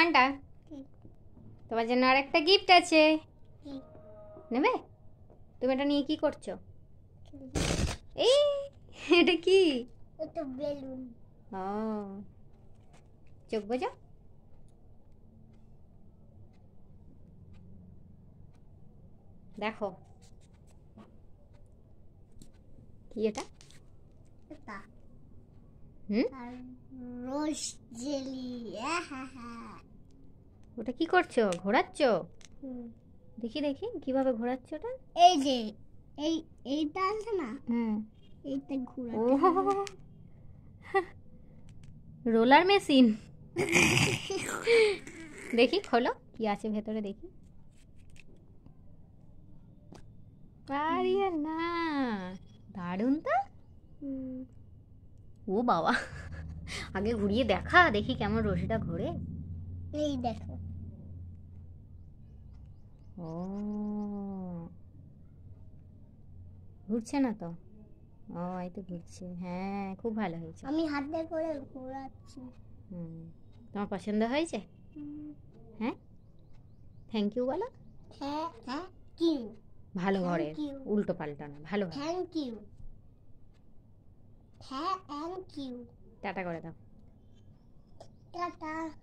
মানটা তোমার জন্য আর একটা গিফট আছে নেবে তুমি এটা নিয়ে কি করছো এই এটা কি এটা বেলুন ও চোখ বোঝো দেখো কি এটা হুম রোজ জেলি হ্যাঁ হ্যাঁ ওটা কি করছো ঘোরাচ্ছ দেখি দেখি কিভাবে ঘোরাচ্ছ ওটা এই যে এই এইটা আছে না হ্যাঁ এইটা ঘোরা রোলার মেশিন দেখি খোলো কি আছে ভেতরে দেখি না দারুন তো ও বাবা আগে ঘুরিয়ে দেখা দেখি কেমন রশিটা ঘোরে এই দেখো ও ঘুরছে না তো ও এই তো ঘুরছে হ্যাঁ খুব ভালো হয়েছে আমি হাত দিয়ে করে ঘোরাচ্ছি হুম তোমার পছন্দ হয়েছে হ্যাঁ থ্যাংক ইউ বলো হ্যাঁ থ্যাংক ইউ ভালো ঘরে উল্টো পাল্টা না ভালো থ্যাংক ইউ হ্যাঁ থ্যাংক ইউ টাটা করে দাও টাটা